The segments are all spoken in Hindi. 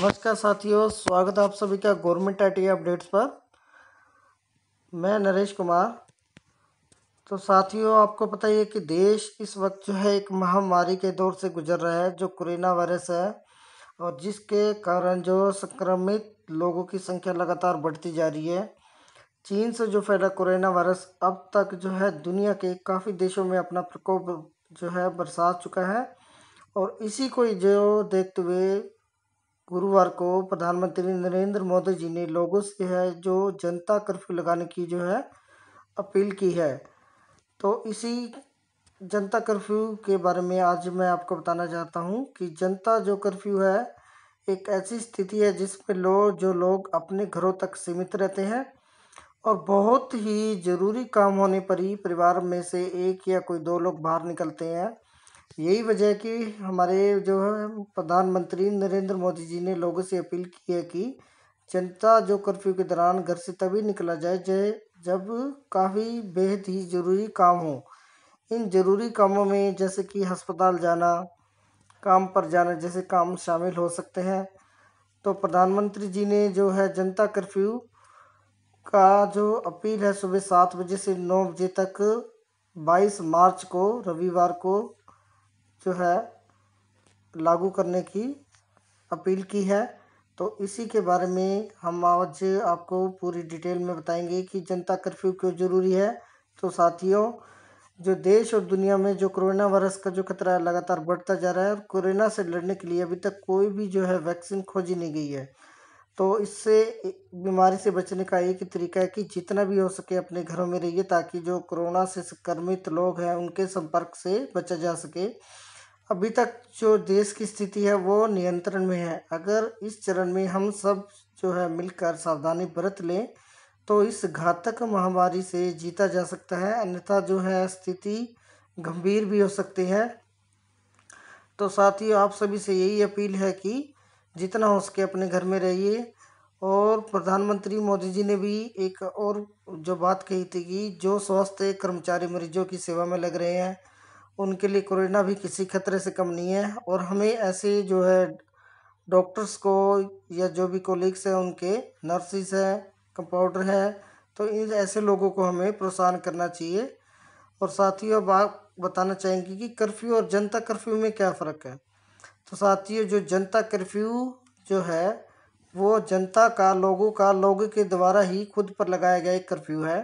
नमस्कार साथियों स्वागत है आप सभी का गवर्नमेंट आई अपडेट्स पर मैं नरेश कुमार तो साथियों आपको पता ही है कि देश इस वक्त जो है एक महामारी के दौर से गुजर रहा है जो कोरोना वायरस है और जिसके कारण जो संक्रमित लोगों की संख्या लगातार बढ़ती जा रही है चीन से जो फैला कोरोना वायरस अब तक जो है दुनिया के काफ़ी देशों में अपना प्रकोप जो है बरसा चुका है और इसी को जो देखते हुए गुरुवार को प्रधानमंत्री नरेंद्र मोदी जी ने लोगों से है जो जनता कर्फ्यू लगाने की जो है अपील की है तो इसी जनता कर्फ्यू के बारे में आज मैं आपको बताना चाहता हूँ कि जनता जो कर्फ्यू है एक ऐसी स्थिति है जिसमें लोग जो लोग अपने घरों तक सीमित रहते हैं और बहुत ही ज़रूरी काम होने पर ही परिवार में से एक या कोई दो लोग बाहर निकलते हैं यही वजह है कि हमारे जो है प्रधानमंत्री नरेंद्र मोदी जी ने लोगों से अपील की है कि जनता जो कर्फ्यू के दौरान घर से तभी निकला जाए जय जब काफ़ी बेहद ही ज़रूरी काम हो इन ज़रूरी कामों में जैसे कि अस्पताल जाना काम पर जाना जैसे काम शामिल हो सकते हैं तो प्रधानमंत्री जी ने जो है जनता कर्फ्यू का जो अपील है सुबह सात बजे से नौ बजे तक बाईस मार्च को रविवार को जो है लागू करने की अपील की है तो इसी के बारे में हम आज आपको पूरी डिटेल में बताएंगे कि जनता कर्फ्यू क्यों ज़रूरी है तो साथियों जो देश और दुनिया में जो कोरोना वायरस का जो खतरा है लगातार बढ़ता जा रहा है और कोरोना से लड़ने के लिए अभी तक कोई भी जो है वैक्सीन खोजी नहीं गई है तो इससे बीमारी से बचने का एक ही तरीका है कि जितना भी हो सके अपने घरों में रहिए ताकि जो कोरोना से संक्रमित लोग हैं उनके संपर्क से बचा जा सके अभी तक जो देश की स्थिति है वो नियंत्रण में है अगर इस चरण में हम सब जो है मिलकर सावधानी बरत लें तो इस घातक महामारी से जीता जा सकता है अन्यथा जो है स्थिति गंभीर भी हो सकती है तो साथ ही आप सभी से यही अपील है कि जितना हो सके अपने घर में रहिए और प्रधानमंत्री मोदी जी ने भी एक और जो बात कही थी कि जो स्वास्थ्य कर्मचारी मरीजों की सेवा में लग रहे हैं उनके लिए कोरोना भी किसी खतरे से कम नहीं है और हमें ऐसे जो है डॉक्टर्स को या जो भी कोलिग्स हैं उनके नर्सिस हैं कंपाउंडर हैं तो इन ऐसे लोगों को हमें प्रोत्साहन करना चाहिए और साथियों बात बताना चाहेंगे कि कर्फ्यू और जनता कर्फ्यू में क्या फ़र्क है तो साथियों जो जनता कर्फ्यू जो है वो जनता का लोगों का लोगों के द्वारा ही खुद पर लगाया गया एक कर्फ्यू है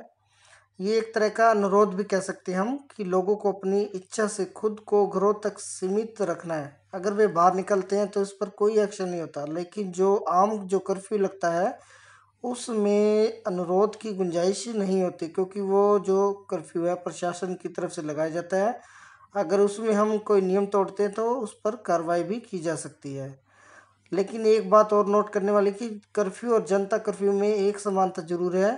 ये एक तरह का अनुरोध भी कह सकते हैं हम कि लोगों को अपनी इच्छा से खुद को घरों तक सीमित रखना है अगर वे बाहर निकलते हैं तो इस पर कोई एक्शन नहीं होता लेकिन जो आम जो कर्फ्यू लगता है उसमें अनुरोध की गुंजाइश नहीं होती क्योंकि वो जो कर्फ्यू है प्रशासन की तरफ से लगाया जाता है अगर उसमें हम कोई नियम तोड़ते हैं तो उस पर कार्रवाई भी की जा सकती है लेकिन एक बात और नोट करने वाली कि कर्फ्यू और जनता कर्फ्यू में एक समानता जरूर है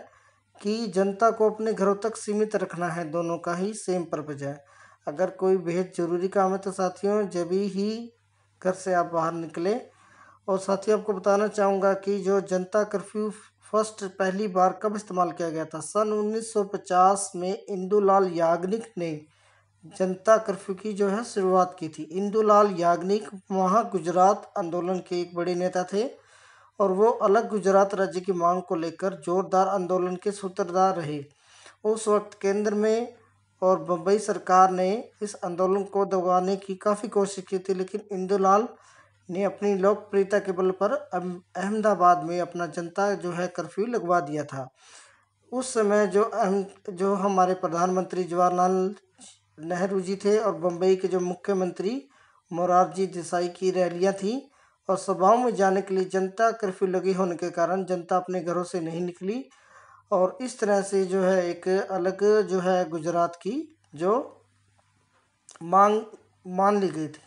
कि जनता को अपने घरों तक सीमित रखना है दोनों का ही सेम पर्पज है अगर कोई बेहद ज़रूरी काम है तो साथियों जब ही घर से आप बाहर निकले और साथियों आपको बताना चाहूँगा कि जो जनता कर्फ्यू फर्स्ट पहली बार कब इस्तेमाल किया गया था सन 1950 में इंदूलाल याग्निक ने जनता कर्फ्यू की जो है शुरुआत की थी इंदूलाल याग्निक वहाँ गुजरात आंदोलन के एक बड़े नेता थे और वो अलग गुजरात राज्य की मांग को लेकर जोरदार आंदोलन के सूत्रधार रहे उस वक्त केंद्र में और बम्बई सरकार ने इस आंदोलन को दबाने की काफ़ी कोशिश की थी लेकिन इंदुलाल ने अपनी लोकप्रियता के बल पर अहमदाबाद में अपना जनता जो है कर्फ्यू लगवा दिया था उस समय जो अहम जो हमारे प्रधानमंत्री जवाहरलाल नेहरू जी थे और बम्बई के जो मुख्यमंत्री मोरारजी देसाई की रैलियां थीं और सभाओं में जाने के लिए जनता कर्फ्यू लगी होने के कारण जनता अपने घरों से नहीं निकली और इस तरह से जो है एक अलग जो है गुजरात की जो मांग मान ली गई थी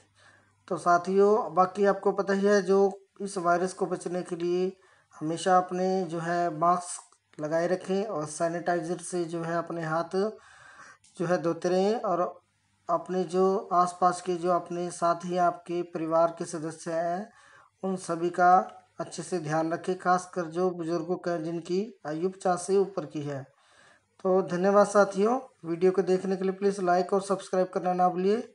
तो साथियों बाकी आपको पता ही है जो इस वायरस को बचने के लिए हमेशा अपने जो है मास्क लगाए रखें और सैनिटाइज़र से जो है अपने हाथ जो है धोते रहें और अपने जो आसपास के जो अपने साथ ही आपके परिवार के सदस्य हैं उन सभी का अच्छे से ध्यान रखें खासकर जो बुज़ुर्गों का जिनकी आयु पचास से ऊपर की है तो धन्यवाद साथियों वीडियो को देखने के लिए प्लीज़ लाइक और सब्सक्राइब करना ना भूलिए